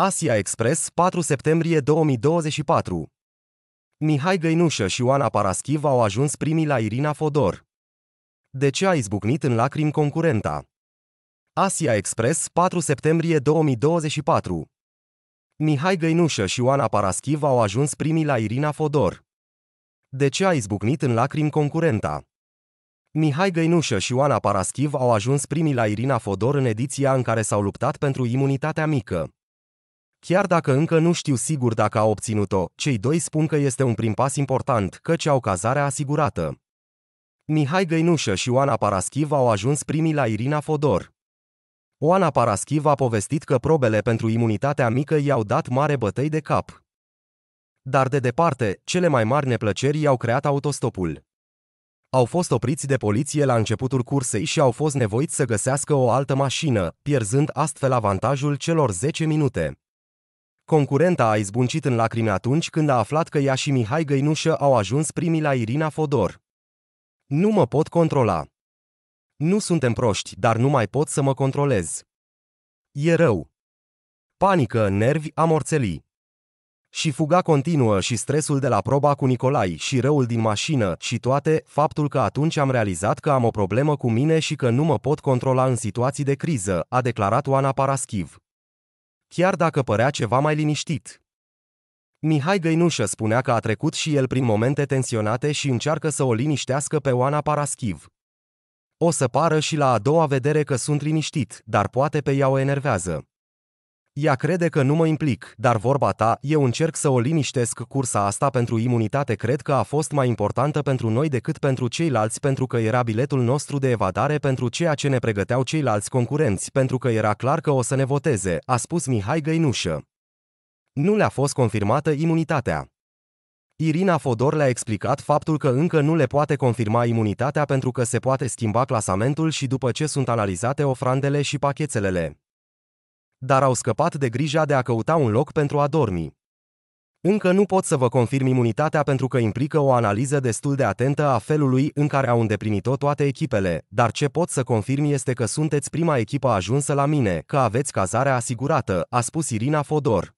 Asia Express, 4 septembrie 2024 Mihai Găinușă și Oana Paraschiv au ajuns primii la Irina Fodor. De ce a izbucnit în lacrimi concurenta? Asia Express, 4 septembrie 2024 Mihai Găinușă și Oana Paraschiv au ajuns primii la Irina Fodor. De ce a izbucnit în lacrimi concurenta? Mihai Găinușă și Oana Paraschiv au ajuns primii la Irina Fodor în ediția în care s-au luptat pentru imunitatea mică. Chiar dacă încă nu știu sigur dacă a obținut-o, cei doi spun că este un prim pas important, căci au cazarea asigurată. Mihai Găinușă și Oana Paraschiv au ajuns primii la Irina Fodor. Oana Paraschiv a povestit că probele pentru imunitatea mică i-au dat mare bătăi de cap. Dar de departe, cele mai mari neplăceri i-au creat autostopul. Au fost opriți de poliție la începutul cursei și au fost nevoiți să găsească o altă mașină, pierzând astfel avantajul celor 10 minute. Concurenta a izbuncit în lacrimi atunci când a aflat că ea și Mihai Găinușă au ajuns primii la Irina Fodor. Nu mă pot controla. Nu suntem proști, dar nu mai pot să mă controlez. E rău. Panică, nervi, amorțelii. Și fuga continuă și stresul de la proba cu Nicolai și răul din mașină și toate, faptul că atunci am realizat că am o problemă cu mine și că nu mă pot controla în situații de criză, a declarat Oana Paraschiv chiar dacă părea ceva mai liniștit. Mihai Găinușă spunea că a trecut și el prin momente tensionate și încearcă să o liniștească pe Oana Paraschiv. O să pară și la a doua vedere că sunt liniștit, dar poate pe ea o enervează. Ea crede că nu mă implic, dar vorba ta, eu încerc să o liniștesc cursa asta pentru imunitate cred că a fost mai importantă pentru noi decât pentru ceilalți pentru că era biletul nostru de evadare pentru ceea ce ne pregăteau ceilalți concurenți, pentru că era clar că o să ne voteze, a spus Mihai Găinușă. Nu le-a fost confirmată imunitatea. Irina Fodor le-a explicat faptul că încă nu le poate confirma imunitatea pentru că se poate schimba clasamentul și după ce sunt analizate ofrandele și pachetelele dar au scăpat de grija de a căuta un loc pentru a dormi. Încă nu pot să vă confirm imunitatea pentru că implică o analiză destul de atentă a felului în care au îndeplinit-o toate echipele, dar ce pot să confirm este că sunteți prima echipă ajunsă la mine, că aveți cazarea asigurată, a spus Irina Fodor.